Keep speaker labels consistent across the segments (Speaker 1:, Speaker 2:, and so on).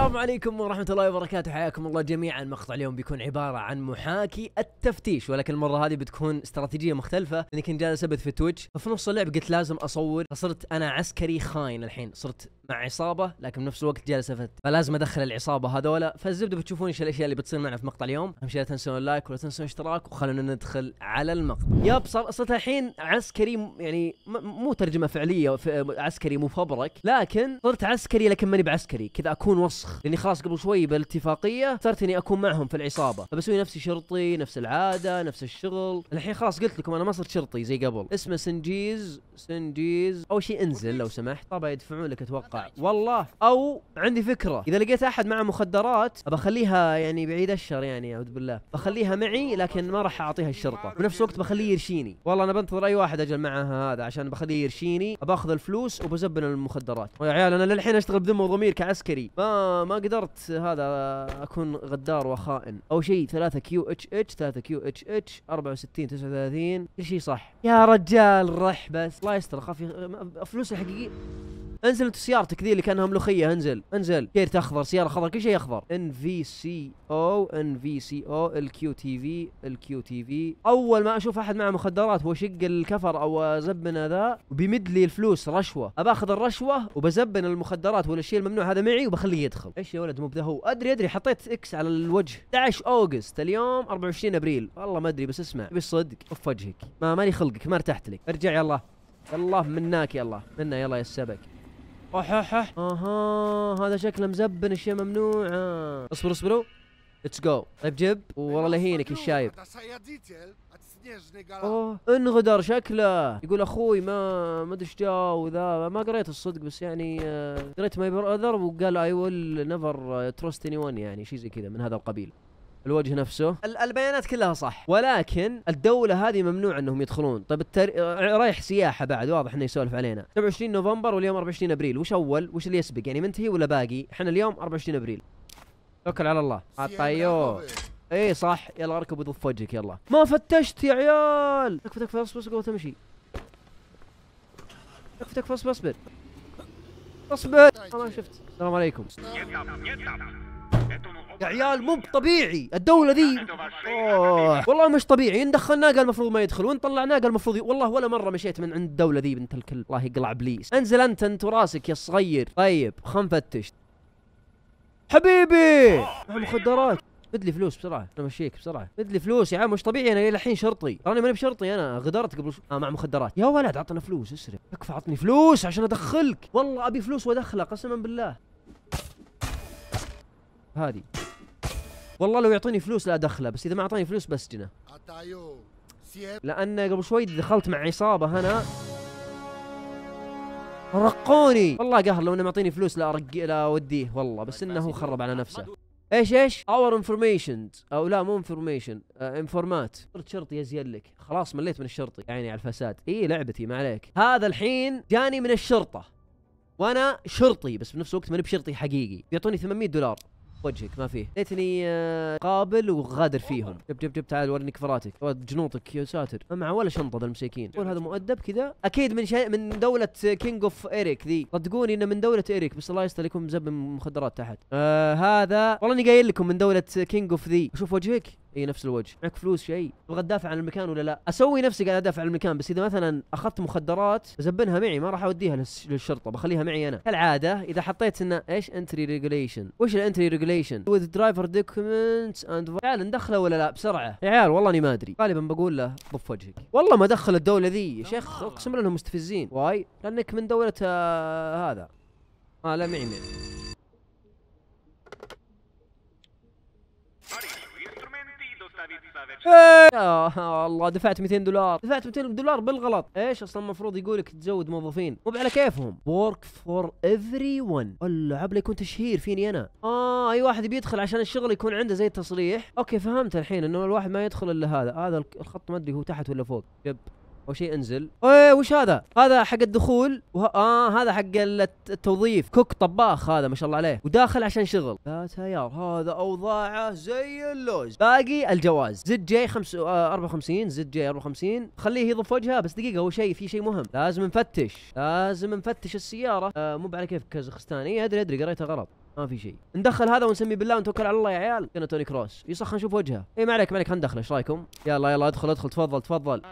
Speaker 1: السلام عليكم ورحمة الله وبركاته حياكم الله جميعا مقطع اليوم بيكون عبارة عن محاكي التفتيش ولكن المرة هذه بتكون استراتيجية مختلفة لاني كنت جالس ابث في تويتش ففي نص اللعب قلت لازم اصور فصرت انا عسكري خاين الحين صرت مع عصابه لكن بنفس الوقت جالس افت فلازم ادخل العصابه هذولا فالزبده بتشوفون ايش الاشياء اللي بتصير معنا في مقطع اليوم اهم شيء لا تنسون اللايك ولا تنسون الاشتراك وخلونا ندخل على المقطع ياب صار صرت الحين عسكري يعني مو ترجمه فعليه عسكري مفبرك لكن صرت عسكري لكن ماني بعسكري كذا اكون وسخ لاني خلاص قبل شوي بالاتفاقيه صرت اني اكون معهم في العصابه فبسوي نفسي شرطي نفس العاده نفس الشغل الحين خلاص قلت لكم انا ما صرت شرطي زي قبل اسمه سنجيز سنجيز اول شيء انزل لو سمحت طبعا يدفعون لك اتوقع والله او عندي فكره اذا لقيت احد معه مخدرات بخليها يعني بعيد الشر يعني اعوذ بالله بخليها معي لكن ما راح اعطيها الشرطه بنفس الوقت بخليه يرشيني والله انا بنتظر اي واحد اجل معها هذا عشان بخليه يرشيني باخذ الفلوس وبزبن المخدرات ويا عيال انا للحين اشتغل بذمه وضمير كعسكري ما ما قدرت هذا اكون غدار وخائن او شيء 3 كيو اتش اتش 3 كيو اتش اتش 64 39 كل شيء صح يا رجال رح بس الله يستر اخاف فلوس الحقيقيه انزل انت سيارتك ذي اللي كانها ملوخيه انزل انزل كيرت اخضر سياره خضر كل شيء اخضر ان في سي او ان في سي او الكيو تي في الكيو تي في اول ما اشوف احد معه مخدرات واشق الكفر او زبنه ذا وبيمد لي الفلوس رشوه اباخذ اخذ الرشوه وبزبن المخدرات ولا الشيء الممنوع هذا معي وبخليه يدخل ايش يا ولد مو بذا هو ادري ادري حطيت اكس على الوجه 11 اوغست اليوم 24 ابريل والله ما ادري بس اسمع بالصدق اوف وجهك ما ماني خلقك ما ارتحت لك ارجع يلا يلا مناك يلا منا يلا يا السبك اح اح اح اها هذا شكله مزبن اشياء ممنوعه اصبروا اصبروا ليتس جو طيب جيب والله لهينك الشايب اوه انغدر شكله يقول اخوي ما ما ادري ايش جا وذا ما قريت الصدق بس يعني آه، قريت ماي براذر وقال اي ويل نيفر تروست اني ون يعني شيء زي كذا من هذا القبيل الوجه نفسه البيانات كلها صح ولكن الدوله هذه ممنوع انهم يدخلون طيب التر... رايح سياحه بعد واضح انه يسولف علينا 27 طيب نوفمبر واليوم 24 ابريل وش اول وش اللي يسبق يعني منتهي ولا باقي احنا اليوم 24 ابريل توكل على الله عطيوه اي إيه صح يلا اركب وضف وجهك يلا ما فتشت يا عيال تكفى تكفى اصبر اصبر تمشي تكفى تكفى اصبر اصبر اصبر ما شفت السلام عليكم يا عيال مو طبيعي الدوله ذي والله مش طبيعي ان دخلناه قال المفروض ما يدخل وان طلعناه قال المفروض ي... والله ولا مره مشيت من عند الدوله ذي بنت الكل الله يقلع ابليس انزل انت انت وراسك يا صغير طيب خم نفتش حبيبي مع مخدرات بد لي فلوس بسرعه انا مشيك بسرعه بد لي فلوس يا عم مش طبيعي انا الحين شرطي راني ماني بشرطي انا غدرت قبل آه مع مخدرات يا ولد عطنا فلوس اسرع اكفى عطني فلوس عشان ادخلك والله ابي فلوس وادخله قسما بالله هذه والله لو يعطيني فلوس لا ادخله بس اذا ما اعطاني فلوس بسجنه لان قبل شوي دخلت مع عصابه هنا رقوني والله قهر لو انه معطيني فلوس لا ارقي لا اوديه والله بس انه خرب على نفسه ايش ايش؟ اور انفورميشن او لا مو انفورميشن انفورمات آه، صرت شرطي ازين لك خلاص مليت من الشرطي يعني على الفساد اي لعبتي ما عليك هذا الحين جاني من الشرطه وانا شرطي بس بنفس الوقت ماني بشرطي حقيقي بيعطوني 800 دولار وجهك ما فيه ليتني آه، قابل وغادر فيهم جب جب جب تعال ورني كفراتك جنوطك يا ساتر ما معه ولا شنطه ذا المساكين يقول هذا مؤدب كذا اكيد من شيء من دوله كينج اوف ايريك ذي صدقوني انه من دوله ايريك بس الله يستر يكون مزبن مخدرات تحت آه هذا والله اني قايل لكم من دوله كينج اوف ذي اشوف وجهك اي نفس الوجه معك فلوس شيء تبغى تدافع عن المكان ولا لا اسوي نفسي قاعد ادافع عن المكان بس اذا مثلا اخذت مخدرات بزبنها معي ما راح اوديها للشرطه بخليها معي انا كالعاده اذا حطيت انه ايش انتري ريجوليشن وش الانتري ريجوليشن وذ درايفر دوكيمنت اند تعال ندخله ولا لا بسرعه يا عيال والله اني ما ادري غالبا بقول له ضف وجهك والله ما دخل الدوله ذي يا شيخ اقسم لهم مستفزين واي لانك من دوله آه هذا اه لا معي معي إيه. يا الله دفعت 200 دولار دفعت 200 دولار بالغلط ايش اصلا المفروض يقولك تزود موظفين مو على كيفهم ورك فور ايفري ون اللعب يكون تشهير فيني انا اه اي واحد بيدخل عشان الشغل يكون عنده زي التصريح اوكي فهمت الحين انه الواحد ما يدخل الا هذا هذا الخط ما ادري هو تحت ولا فوق يب او شيء انزل ايه وش هذا هذا حق الدخول وه... اه هذا حق التوظيف كوك طباخ هذا ما شاء الله عليه وداخل عشان شغل يا تيار هذا اوضاعه زي اللوز باقي الجواز زد جي 54 آه، زد جي 54 خليه يضف وجهه بس دقيقه هو شيء في شيء مهم لازم نفتش لازم نفتش السياره آه مو على كيف كازاخستاني ادري ادري قريتها غلط ما في شيء ندخل هذا ونسمي بالله ونتوكل على الله يا عيال هنا توني كروس يصخ نشوف وجهه اي ما عليك ما عليك خلينا ندخله ايش رايكم يلا يلا ادخل ادخل تفضل تفضل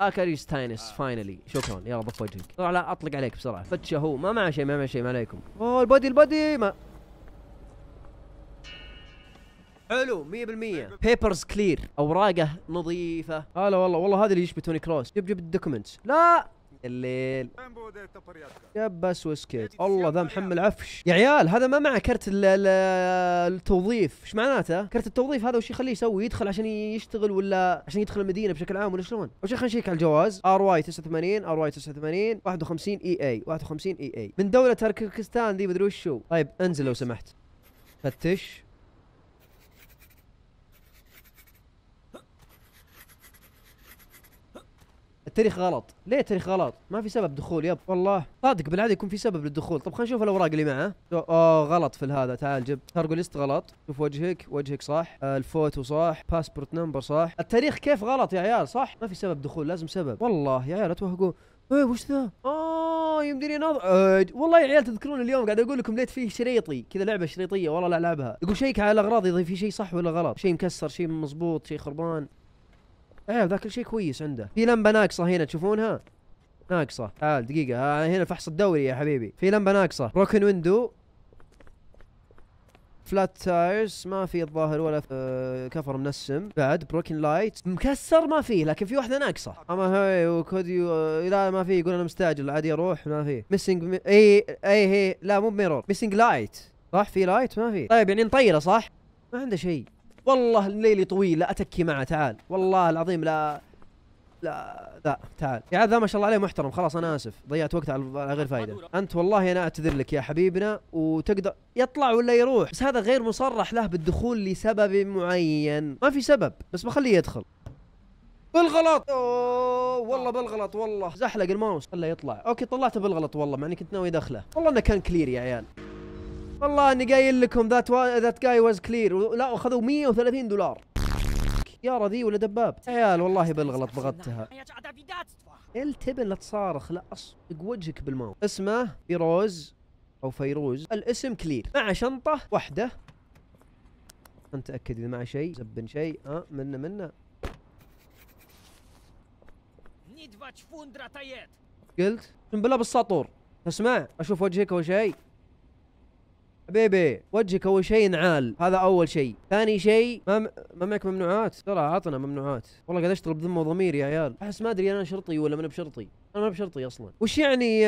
Speaker 1: اكاري ستاينس فاينلي شكرا يلا ضف وجهك لا اطلق عليك بسرعه فتشه هو ما معه شيء ما معه شيء ما عليكم اوه البادي البادي ما حلو 100% بيبرز كلير اوراقه نظيفه هلا والله والله هذا اللي يشبه توني كروس جيب جيب الدوكيومنتس لا الليل يا بس وسكت الله ذا محمل عفش يا عيال هذا ما معه كرت التوظيف ايش معناته كرت التوظيف هذا وش يخليه يسوي يدخل عشان يشتغل ولا عشان يدخل المدينه بشكل عام ولا شلون اول شيء خلينا نشيك على الجواز ار واي 89 ار واي 89 51 اي اي 51 اي اي من دوله تركستان ذي مدري وشو طيب انزل لو سمحت فتش التاريخ غلط ليه التاريخ غلط ما في سبب دخول يب والله صادق بالعاده يكون في سبب للدخول طب خلينا نشوف الاوراق اللي معه اوه غلط في هذا تعال جيب كارجو ليست غلط شوف وجهك وجهك صح آه، الفوتو صح باسبورت نمبر صح التاريخ كيف غلط يا عيال صح ما في سبب دخول لازم سبب والله يا عيال اتوهقوا ايه وش ذا؟ اه يمديني انظر آه والله يا عيال تذكرون اليوم قاعد اقول لكم ليت فيه شريطي كذا لعبه شريطيه والله لا العبها يقول شيك على الاغراض اذا في شيء صح ولا غلط شيء مكسر شيء مزبوط شيء خربان ايه ذاك شيء كويس عنده في لمبه ناقصه هنا تشوفونها ناقصه تعال دقيقه آه هنا فحص الدوري يا حبيبي في لمبه ناقصه بروكن ويندو فلات تايرز ما في الظاهر ولا آه كفر منسم بعد بروكن لايت مكسر ما فيه لكن في واحده ناقصه اما هاي وكود يو آه لا ما في يقول انا مستعجل عادي اروح ما في ميسنج اي اي هي لا مو بميرور ميسنج لايت صح في لايت ما في طيب يعني نطيره صح ما عنده شيء والله الليل طويل لا اتكي معه تعال والله العظيم لا لا لا تعال يا ذا ما شاء الله عليه محترم خلاص انا اسف ضيعت وقت على غير فايده انت والله انا اعتذر لك يا حبيبنا وتقدر يطلع ولا يروح بس هذا غير مصرح له بالدخول لسبب معين ما في سبب بس بخليه يدخل بالغلط أوه والله بالغلط والله زحلق الماوس خله يطلع اوكي طلعته بالغلط والله مع اني كنت ناوي ادخله والله انه كان كلير يا عيال والله اني قايل لكم ذات ذات جاي واز كلير لا اخذوا 130 دولار يا رذي ولا دباب عيال والله بالغلط ضغطتها التبن لا تصارخ لا اصدق وجهك بالماو اسمه فيروز او فيروز الاسم كلير مع شنطه واحده انت اكد اذا معه شيء زبن شيء ها أه منا منا قلت بالله بالساطور اسمع اشوف وجهك اول شيء حبيبي وجهك اول شيء نعال هذا اول شيء ثاني شيء ما م... ما معك ممنوعات ترى عطنا ممنوعات والله قاعد اشتغل بذمه وضمير يا عيال احس ما ادري انا شرطي ولا من بشرطي انا ما بشرطي اصلا وش يعني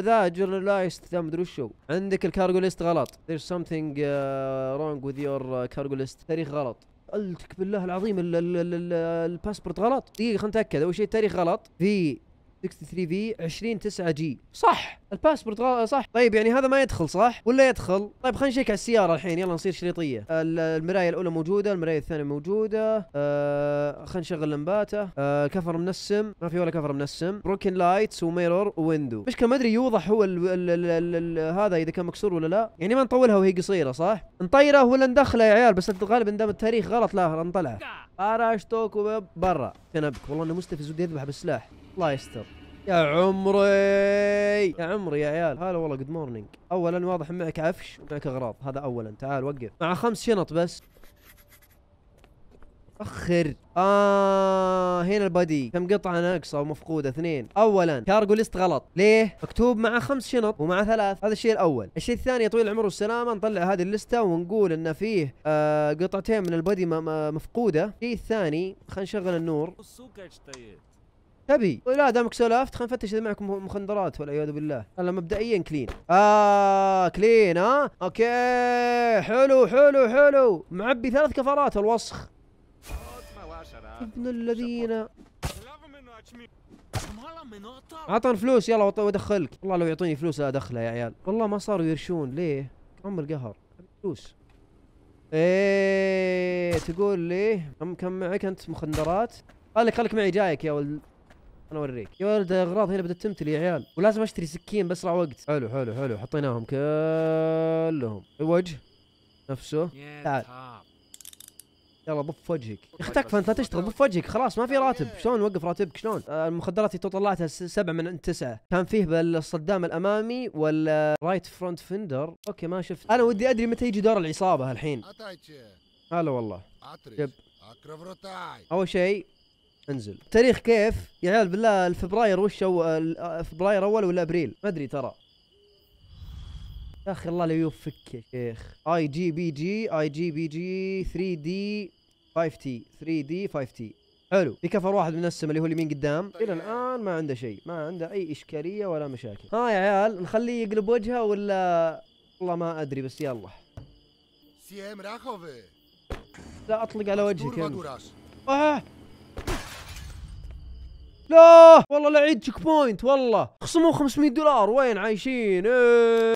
Speaker 1: ذا آه... لايست ذا مدري وشو عندك الكارجو ليست غلط there's something uh, wrong with your uh, cargo list تاريخ غلط قلتك بالله العظيم الباسبورت غلط دقيقه خلنا نتاكد اول شيء التاريخ غلط في 63 في 20 9 جي صح الباسبورت صح طيب يعني هذا ما يدخل صح ولا يدخل طيب خلينا نشيك على السياره الحين يلا نصير شريطيه المرايه الاولى موجوده المرايه الثانيه موجوده آه خلينا نشغل لمباته آه كفر منسم ما في ولا كفر منسم بروكن لايتس وميرور ويندو مشكله ما ادري يوضح هو الـ الـ الـ الـ الـ هذا اذا كان مكسور ولا لا يعني ما نطولها وهي قصيره صح نطيره ولا ندخله يا عيال بس غالبا دام التاريخ غلط لا نطلعه باراشتوك برا تنبك والله انه مستفز ودي اذبح بالسلاح الله يستر يا عمري يا عمري يا عيال هلا والله جود مورنينج اولا واضح معك عفش ومعك اغراض هذا اولا تعال وقف مع خمس شنط بس اخر اه هنا البادي كم قطعه ناقصه ومفقوده اثنين اولا كارجو ليست غلط ليه مكتوب مع خمس شنط ومع ثلاث هذا الشيء الاول الشيء الثاني يا طويل العمر والسلامه نطلع هذه اللسته ونقول ان فيه آه قطعتين من البادي مفقوده الشيء الثاني خلينا نشغل النور تبي لا دامك سولفت خلينا نفتش اذا معكم مخدرات والعياذ بالله هلا مبدئيا كلين اه كلين ها اوكي حلو حلو حلو معبي ثلاث كفرات الوسخ ابن الذين عطن فلوس يلا وادخلك والله لو يعطوني فلوس ادخله يا عيال والله ما صاروا يرشون ليه عمر القهر فلوس ايه تقول لي كم كم معك انت مخدرات خليك خليك معي جايك يا ولد انا اوريك يا ولد اغراض هنا بدات تمتلي يا عيال ولازم اشتري سكين باسرع وقت حلو حلو حلو حطيناهم كلهم الوجه نفسه تعال يلا ضف وجهك اختك فانت لا تشتغل ضف وجهك خلاص ما في راتب شلون نوقف راتبك شلون آه، المخدرات اللي طلعتها سبعة من تسعة كان فيه بالصدام الامامي ولا رايت فرونت فندر اوكي ما شفت انا ودي ادري متى يجي دور العصابه الحين هلا والله جب اول شيء انزل تاريخ كيف يا عيال بالله الفبراير وش هو فبراير اول ولا ابريل ما ادري ترى يا اخي الله لا يوفقك يا شيخ اي جي بي جي اي جي بي جي 3 دي 5 تي 3 دي 5 تي حلو في كفر واحد من السما اللي هو اليمين قدام الى الان ما عنده شيء ما عنده اي اشكاليه ولا مشاكل ها يا عيال نخليه يقلب وجهه ولا والله ما ادري بس يلا سي لا اطلق على وجهك آه لا والله لا عيد تشيك بوينت والله خصموا 500 دولار وين عايشين ايه